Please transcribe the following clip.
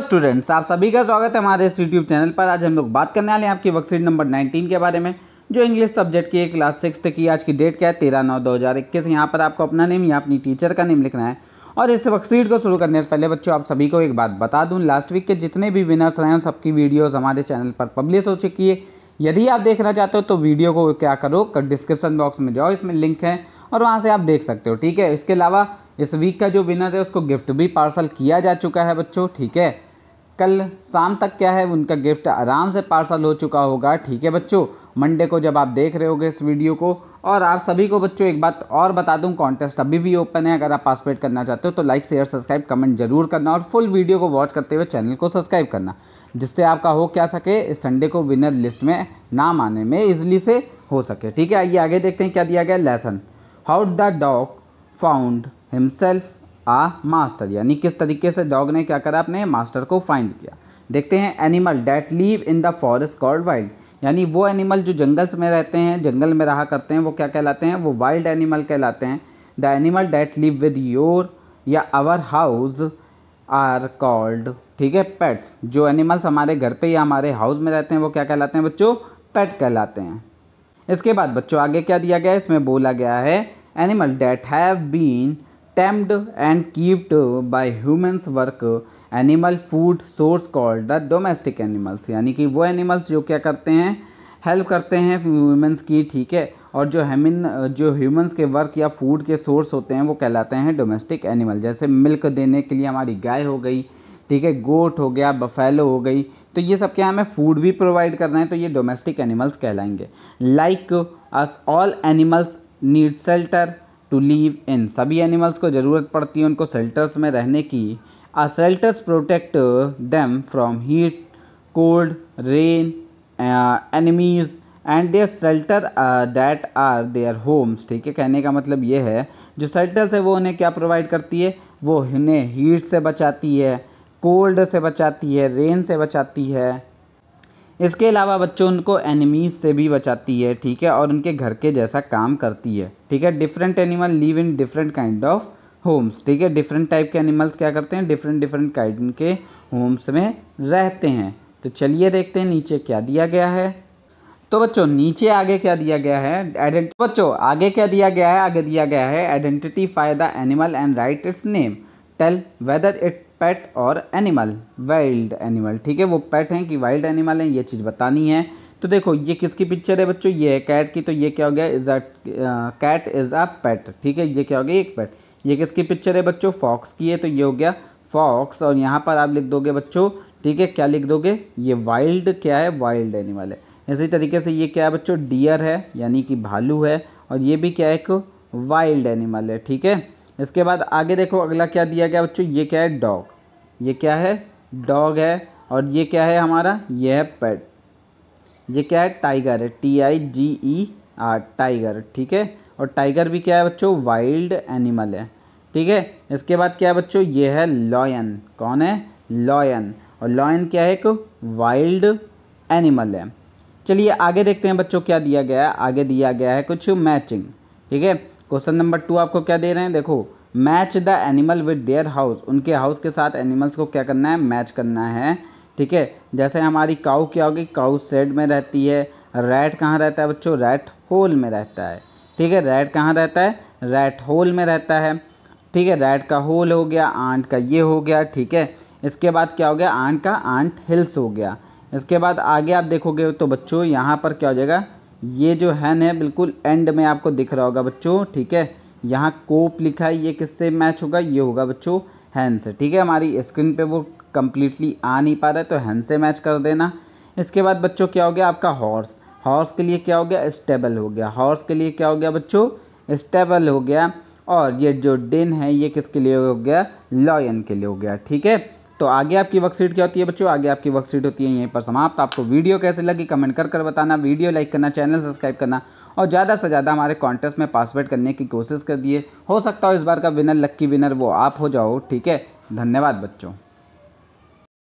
students आप सभी का स्वागत है हमारे इस यूट्यूब चैनल पर आज हम लोग बात करने वाले हैं आपकी वर्कशीट नंबर 19 के बारे में जो इंग्लिश सब्जेक्ट की है क्लास सिक्स की आज की डेट क्या है तेरह नौ दो हज़ार इक्कीस यहाँ पर आपको अपना नेम या अपनी टीचर का नेम लिखना है और इस वर्कशीट को शुरू करने से पहले बच्चों आप सभी को एक बात बता दूँ लास्ट वीक के जितने भी विनर्स रहे हैं सबकी वीडियोज़ हमारे चैनल पर पब्लिश हो चुकी है यदि आप देखना चाहते हो तो वीडियो को क्या करो डिस्क्रिप्शन बॉक्स में जाओ इसमें लिंक है और वहाँ से आप देख सकते हो ठीक है इसके अलावा इस वीक का जो विनर है उसको गिफ्ट भी पार्सल किया जा चुका है बच्चों ठीक है कल शाम तक क्या है उनका गिफ्ट आराम से पार्सल हो चुका होगा ठीक है बच्चों मंडे को जब आप देख रहे होगे इस वीडियो को और आप सभी को बच्चों एक बात और बता दूं कॉन्टेस्ट अभी भी ओपन है अगर आप पार्टिसिपेट करना चाहते हो तो लाइक शेयर सब्सक्राइब कमेंट जरूर करना और फुल वीडियो को वॉच करते हुए चैनल को सब्सक्राइब करना जिससे आपका हो क्या सके इस संडे को विनर लिस्ट में नाम आने में इजिली से हो सके ठीक है आइए आगे देखते हैं क्या दिया गया lesson how the dog found himself a master यानी किस तरीके से डॉग ने क्या करा अपने मास्टर को फाइंड किया देखते हैं animal that live in the forest called wild यानी वो एनिमल जो जंगल्स में रहते हैं जंगल में रहा करते हैं वो क्या कहलाते हैं वो वाइल्ड एनिमल कहलाते हैं the animal that live with your या आवर हाउस आर कॉल्ड ठीक है पेट्स जो एनिमल्स हमारे घर पे या हमारे हाउस में रहते हैं वो क्या कहलाते हैं बच्चों पेट कहलाते हैं इसके बाद बच्चों आगे क्या दिया गया है इसमें बोला गया है animal that have been tamed and keeped by humans work animal food source called the domestic animals यानी कि वो एनिमल्स जो क्या करते हैं हेल्प करते हैं ह्यूमंस की ठीक है और जो हेमिन जो ह्यूमंस के वर्क या फूड के सोर्स होते हैं वो कहलाते हैं डोमेस्टिक एनिमल जैसे मिल्क देने के लिए हमारी गाय हो गई ठीक है गोट हो गया बफेलो हो गई तो ये सब क्या हमें फूड भी प्रोवाइड कर रहे हैं तो ये डोमेस्टिक एनिमल्स कहलाएंगे like us all animals need shelter to live in सभी एनिमल्स को ज़रूरत पड़ती है उनको सेल्टर्स में रहने की आ shelters protect them from heat cold rain enemies and their shelter that are their homes ठीक है कहने का मतलब ये है जो सेल्टर्स है वो उन्हें क्या प्रोवाइड करती है वो उन्हें हीट से बचाती है कोल्ड से बचाती है रेन से बचाती है इसके अलावा बच्चों उनको एनिमीज से भी बचाती है ठीक है और उनके घर के जैसा काम करती है ठीक है different animal live in different kind of homes ठीक है डिफरेंट टाइप के एनिमल्स क्या करते हैं डिफरेंट डिफरेंट काइंड के होम्स में रहते हैं तो चलिए देखते हैं नीचे क्या दिया गया है तो बच्चों नीचे आगे क्या दिया गया है आइडेंट बच्चों आगे क्या दिया गया है आगे दिया गया है identify the animal and write its name tell whether it pet और एनिमल वाइल्ड एनिमल ठीक है वो पेट हैं कि वाइल्ड एनिमल हैं ये चीज़ बतानी है तो देखो ये किसकी पिक्चर है बच्चों ये है कैट की तो ये क्या हो गया is a cat is a pet ठीक है ये क्या हो गया एक पेट ये किसकी पिक्चर है बच्चों फॉक्स की है तो ये हो गया फॉक्स और यहाँ पर आप लिख दोगे बच्चों ठीक है क्या लिख दोगे ये वाइल्ड क्या है वाइल्ड एनिमल है इसी तरीके से ये क्या है बच्चों डियर है यानी कि भालू है और ये भी क्या है एक वाइल्ड एनिमल है ठीक है इसके बाद आगे देखो अगला क्या दिया गया बच्चों ये क्या है डॉग ये क्या है डॉग है और ये क्या है हमारा ये है पेट ये क्या है टाइगर है T I G E R tiger ठीक है और टाइगर भी क्या है बच्चों वाइल्ड एनिमल है ठीक है इसके बाद क्या है बच्चों ये है लॉयन कौन है लॉयन और लॉयन क्या है एक वाइल्ड एनिमल है चलिए आगे देखते हैं बच्चों क्या दिया गया है आगे दिया गया है कुछ मैचिंग ठीक है क्वेश्चन नंबर टू आपको क्या दे रहे हैं देखो match the animal with their house उनके हाउस के साथ एनिमल्स को क्या करना है मैच करना है ठीक है जैसे हमारी काऊ क्या होगी काऊ सेड में रहती है रैट कहाँ रहता है बच्चों रैट होल में रहता है ठीक है रैट कहाँ रहता है रैट होल में रहता है ठीक है रैट का होल हो गया आंट का ये हो गया ठीक है इसके बाद क्या हो गया आंट का आंट हिल्स हो गया इसके बाद आगे आप देखोगे तो बच्चों यहाँ पर क्या हो जाएगा ये जो हैन है बिल्कुल एंड में आपको दिख रहा होगा बच्चों ठीक है यहाँ कोप लिखा है ये किससे मैच होगा ये होगा बच्चों हैन से ठीक है हमारी स्क्रीन पे वो कम्प्लीटली आ नहीं पा रहा है तो हैन से मैच कर देना इसके बाद बच्चों क्या हो गया आपका हॉर्स हॉर्स के लिए क्या हो गया स्टेबल हो गया हॉर्स के लिए क्या हो गया बच्चों स्टेबल हो गया और ये जो डिन है ये किसके लिए हो गया लॉयन के लिए हो गया ठीक है तो आगे आपकी वर्कशीट क्या होती है बच्चों आगे आपकी वर्कशीट होती है यहीं पर समाप्त आपको वीडियो कैसे लगी कमेंट कर कर बताना वीडियो लाइक करना चैनल सब्सक्राइब करना और ज़्यादा से ज़्यादा हमारे कॉन्टेस्ट में पासवर्ड करने की कोशिश कर दिए हो सकता हो इस बार का विनर लक्की विनर वो आप हो जाओ ठीक है धन्यवाद बच्चों